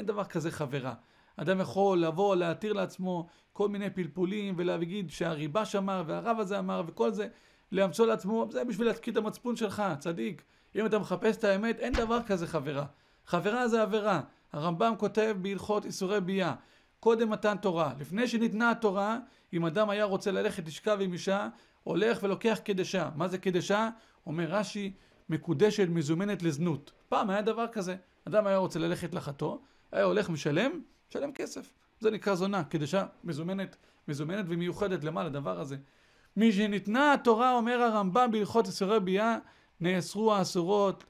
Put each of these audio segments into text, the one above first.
אין דבר כזה חברה. אדם יכול לבוא, להתיר לעצמו כל מיני פלפולים ולהגיד שהריבה שמר והרב הזה אמר וכל זה, להמצוא לעצמו, זה בשביל להתקיד את המצפון שלך, צדיק. אם אתה מחפש את האמת, אין דבר כזה חברה. חברה זה עבירה. הרמב"ם כותב בהלכות איסורי ביאה. קודם מתן תורה. לפני שניתנה התורה, אם אדם היה רוצה ללכת לשכב עם אישה, הולך ולוקח קדשה. מה זה קדשה? אומר רש"י, מקודשת, מזומנת לזנות. פעם היה דבר כזה. אדם היה רוצה ללכת לחתו, היה הולך משלם, משלם כסף. זה נקרא זונה, קדשה מזומנת, מזומנת ומיוחדת למה לדבר הזה. משניתנה התורה, אומר הרמב"ם בהלכות אסורי ביאה, נאסרו האסורות,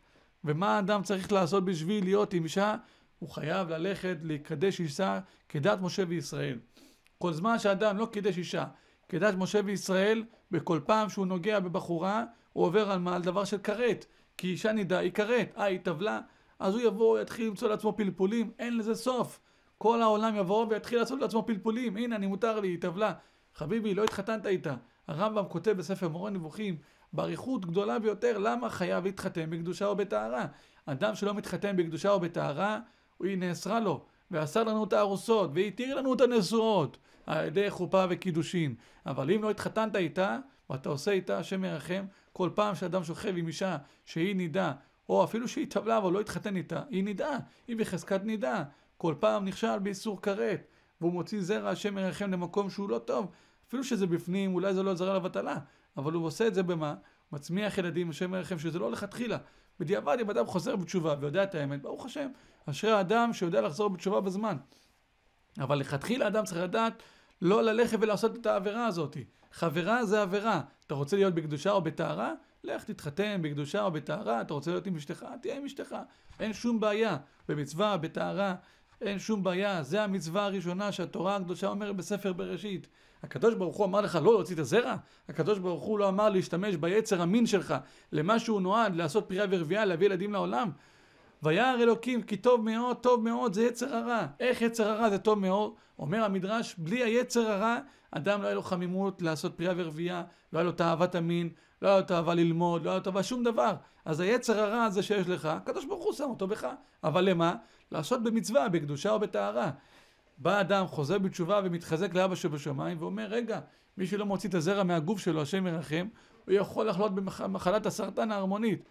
ומה האדם צריך לעשות בשביל להיות עם אישה? הוא חייב ללכת לקדש אישה כדת משה וישראל. כל זמן שאדם לא קידש אישה כדת משה וישראל, בכל פעם שהוא נוגע בבחורה, הוא עובר על, על דבר של כרת. כי אישה נידה היא כרת. אה, היא טבלה? אז הוא יבוא, יתחיל למצוא לעצמו פלפולים, אין לזה סוף. כל העולם יבוא ויתחיל לעשות לעצמו פלפולים. הנה, אני מותר לי, טבלה. חביבי, לא התחתנת איתה. הרמב"ם כותב בספר מורה נבוכים, באריכות גדולה ביותר, למה חייב להתחתן בקדושה או בטהרה? אדם שלא מתחתן בקדושה או בטהרה, היא נאסרה לו, ואסר לנו את הארוסות, והתיר לנו את הנשואות, על ידי חופה וקידושין. אבל אם לא התחתנת איתה, ואתה עושה איתה, השם ירחם, כל פעם שאדם שוכב עם אישה שהיא נידה, או אפילו שהיא טבלה אבל לא התחתן איתה, היא נידה, היא בחזקת נידה. כל פעם נכשל באיסור כרת, והוא מוציא זרע השם מרחם למקום שהוא לא טוב. אפילו שזה בפנים, אולי זה לא זרע לבטלה, אבל הוא עושה את זה במה? מצמיח ילדים, השם מרחם, שזה לא לכתחילה. בדיעבד, אם אדם חוזר בתשובה ויודע את האמת, ברוך השם, אשרי האדם שיודע לחזור בתשובה בזמן. אבל לכתחילה אדם צריך לדעת לא ללכת ולעשות את העבירה הזאת. חברה זה עבירה. אתה רוצה להיות בקדושה או בטהרה? לך תתחתן בקדושה או בטהרה, אתה רוצה להיות עם אשתך, תהיה עם אשתך, אין שום בעיה. במצווה, בטהרה, אין שום בעיה. זה המצווה הראשונה שהתורה הקדושה אומרת בספר בראשית. הקדוש ברוך הוא אמר לך לא להוציא את הזרע? הקדוש ברוך הוא לא אמר להשתמש ביצר המין שלך למה שהוא נועד, לעשות פרייה ורבייה, להביא ילדים לעולם? וירא אלוקים כי טוב מאוד, טוב מאוד זה יצר הרע. איך יצר הרע זה טוב מאוד? אומר המדרש, בלי היצר הרע, אדם לא היה לו חמימות לעשות פריאה ורבייה, לא היה לו תאוות המין, לא היה לו תאווה ללמוד, לא היה לו תאווה שום דבר. אז היצר הרע הזה שיש לך, הקדוש ברוך הוא שם אותו בך. אבל למה? לעשות במצווה, בקדושה או בטהרה. בא אדם, חוזר בתשובה ומתחזק לאבא שבשמיים ואומר, רגע, מי שלא מוציא את הזרע מהגוף שלו, השם ירחם, הוא יכול לחלות במחלת הסרטן ההרמונית.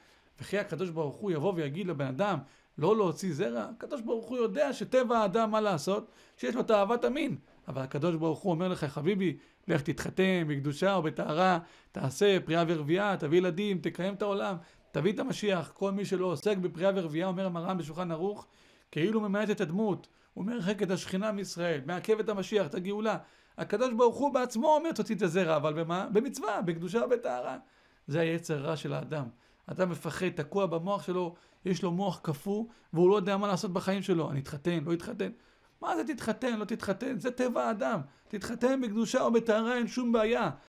וכי הקדוש ברוך הוא יבוא ויגיד לבן אדם לא להוציא זרע, הקדוש ברוך הוא יודע שטבע האדם, מה לעשות? שיש לו תאוות המין. אבל הקדוש ברוך הוא אומר לך, חביבי, לך תתחתן בקדושה או בטהרה, תעשה פריאה ורבייה, תביא ילדים, תקיים את העולם, תביא את המשיח. כל מי שלא עוסק בפריאה ורבייה, אומר המר"ם בשולחן ערוך, כאילו ממעט את הדמות, הוא מרחק את השכינה מישראל, מעכב את המשיח, את הגאולה. הקדוש ברוך הוא בעצמו אומר תוציא את הזרע, אבל במה? במצווה, בקדושה ובטהרה. זה היצר רע של האדם. אתה מפחד, תקוע במוח שלו, יש לו מוח קפוא, והוא לא יודע מה לעשות בחיים שלו. אני אתחתן, לא אתחתן. מה זה תתחתן, לא תתחתן? זה טבע האדם. תתחתן בקדושה או בטהרה, אין שום בעיה.